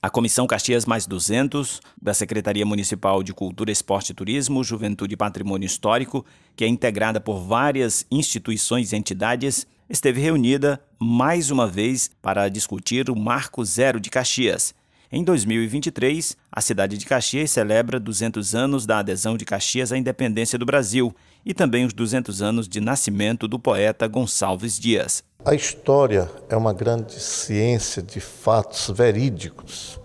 A Comissão Caxias Mais 200, da Secretaria Municipal de Cultura, Esporte e Turismo, Juventude e Patrimônio Histórico, que é integrada por várias instituições e entidades, esteve reunida mais uma vez para discutir o Marco Zero de Caxias, em 2023, a cidade de Caxias celebra 200 anos da adesão de Caxias à independência do Brasil e também os 200 anos de nascimento do poeta Gonçalves Dias. A história é uma grande ciência de fatos verídicos,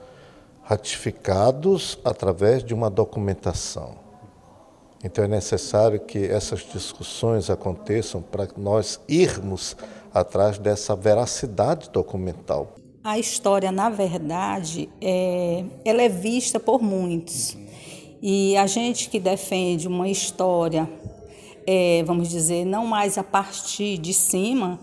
ratificados através de uma documentação. Então é necessário que essas discussões aconteçam para nós irmos atrás dessa veracidade documental a história, na verdade, é, ela é vista por muitos. E a gente que defende uma história, é, vamos dizer, não mais a partir de cima,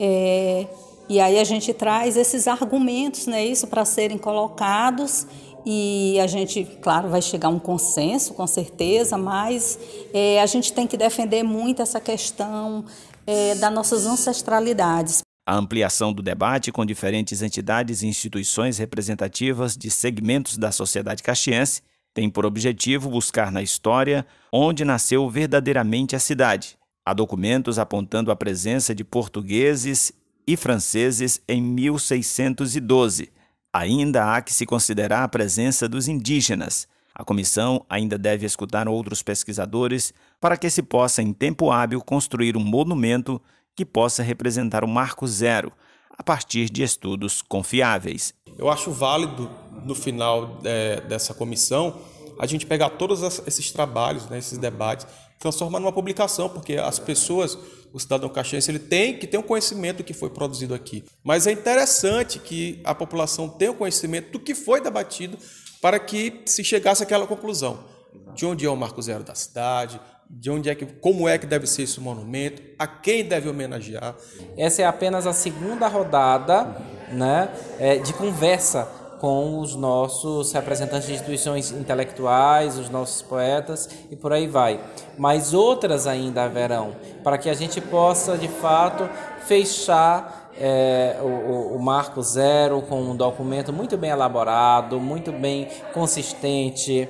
é, e aí a gente traz esses argumentos, né, isso para serem colocados e a gente, claro, vai chegar a um consenso, com certeza, mas é, a gente tem que defender muito essa questão é, das nossas ancestralidades. A ampliação do debate com diferentes entidades e instituições representativas de segmentos da sociedade caxiense tem por objetivo buscar na história onde nasceu verdadeiramente a cidade. Há documentos apontando a presença de portugueses e franceses em 1612. Ainda há que se considerar a presença dos indígenas. A comissão ainda deve escutar outros pesquisadores para que se possa, em tempo hábil, construir um monumento que possa representar o marco zero, a partir de estudos confiáveis. Eu acho válido, no final é, dessa comissão, a gente pegar todos esses trabalhos, né, esses debates, transformar numa publicação, porque as pessoas, o cidadão caxiense, ele tem que ter um conhecimento do que foi produzido aqui. Mas é interessante que a população tenha o conhecimento do que foi debatido para que se chegasse àquela conclusão. De onde é o marco zero da cidade, de onde é que, como é que deve ser esse monumento, a quem deve homenagear. Essa é apenas a segunda rodada, né, é, de conversa com os nossos representantes de instituições intelectuais, os nossos poetas e por aí vai. Mas outras ainda haverão, para que a gente possa de fato fechar é, o, o, Marco Zero com um documento muito bem elaborado, muito bem consistente.